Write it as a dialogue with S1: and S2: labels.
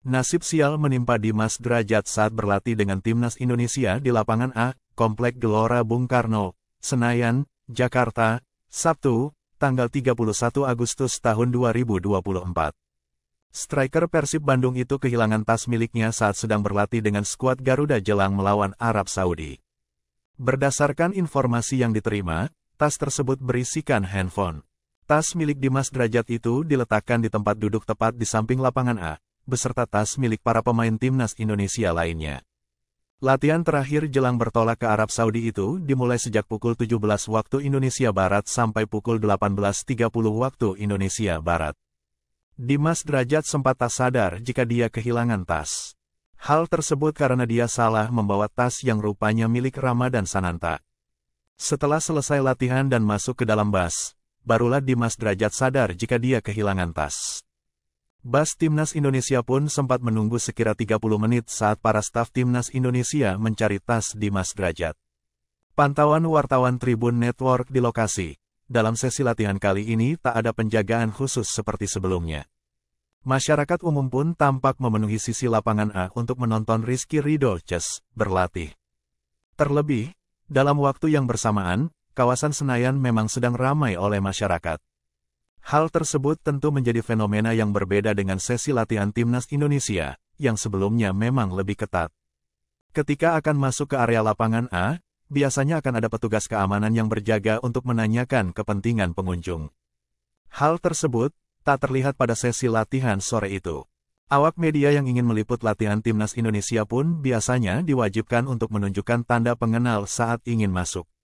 S1: Nasib sial menimpa Dimas Derajat saat berlatih dengan timnas Indonesia di lapangan A, Komplek Gelora Bung Karno, Senayan, Jakarta, Sabtu, tanggal 31 Agustus tahun 2024. Striker Persib Bandung itu kehilangan tas miliknya saat sedang berlatih dengan skuad Garuda Jelang melawan Arab Saudi. Berdasarkan informasi yang diterima, tas tersebut berisikan handphone. Tas milik Dimas Derajat itu diletakkan di tempat duduk tepat di samping lapangan A, beserta tas milik para pemain timnas Indonesia lainnya. Latihan terakhir jelang bertolak ke Arab Saudi itu dimulai sejak pukul 17 waktu Indonesia Barat sampai pukul 18.30 waktu Indonesia Barat. Dimas Derajat sempat tak sadar jika dia kehilangan tas. Hal tersebut karena dia salah membawa tas yang rupanya milik Ramadan Sananta. Setelah selesai latihan dan masuk ke dalam bus, barulah Dimas Derajat sadar jika dia kehilangan tas. Bas Timnas Indonesia pun sempat menunggu sekira 30 menit saat para staf Timnas Indonesia mencari tas di Mas Derajat. Pantauan wartawan Tribun Network di lokasi. Dalam sesi latihan kali ini tak ada penjagaan khusus seperti sebelumnya. Masyarakat umum pun tampak memenuhi sisi lapangan A untuk menonton Rizky Ridho berlatih. Terlebih, dalam waktu yang bersamaan, kawasan Senayan memang sedang ramai oleh masyarakat. Hal tersebut tentu menjadi fenomena yang berbeda dengan sesi latihan timnas Indonesia, yang sebelumnya memang lebih ketat. Ketika akan masuk ke area lapangan A, biasanya akan ada petugas keamanan yang berjaga untuk menanyakan kepentingan pengunjung. Hal tersebut tak terlihat pada sesi latihan sore itu. Awak media yang ingin meliput latihan timnas Indonesia pun biasanya diwajibkan untuk menunjukkan tanda pengenal saat ingin masuk.